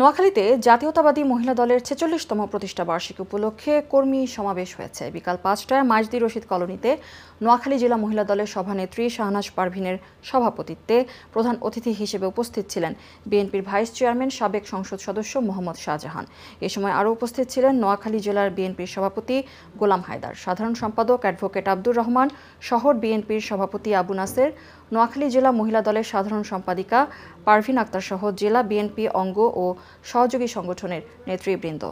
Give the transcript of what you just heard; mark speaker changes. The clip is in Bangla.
Speaker 1: নোয়াখালীতে জাতীয়তাবাদী মহিলা দলের ছেচল্লিশতম প্রতিষ্ঠাবার্ষিকী উপলক্ষে কর্মী সমাবেশ হয়েছে বিকাল পাঁচটায় মাজদি রশিদ কলোনিতে নোয়াখালী জেলা মহিলা দলের সভানেত্রী শাহনাজ পারভিনের সভাপতিত্বে প্রধান অতিথি হিসেবে উপস্থিত ছিলেন বিএনপির ভাইস চেয়ারম্যান সাবেক সংসদ সদস্য মোহাম্মদ শাহজাহান এ সময় আরও উপস্থিত ছিলেন নোয়াখালী জেলার বিএনপির সভাপতি গোলাম হায়দার সাধারণ সম্পাদক অ্যাডভোকেট আব্দুর রহমান শহর বিএনপির সভাপতি আবু নাসের নোয়াখালী জেলা মহিলা দলের সাধারণ সম্পাদিকা পারভিন আক্তার সহ জেলা বিএনপি অঙ্গ ও সহযোগী সংগঠনের নেতৃবৃন্দ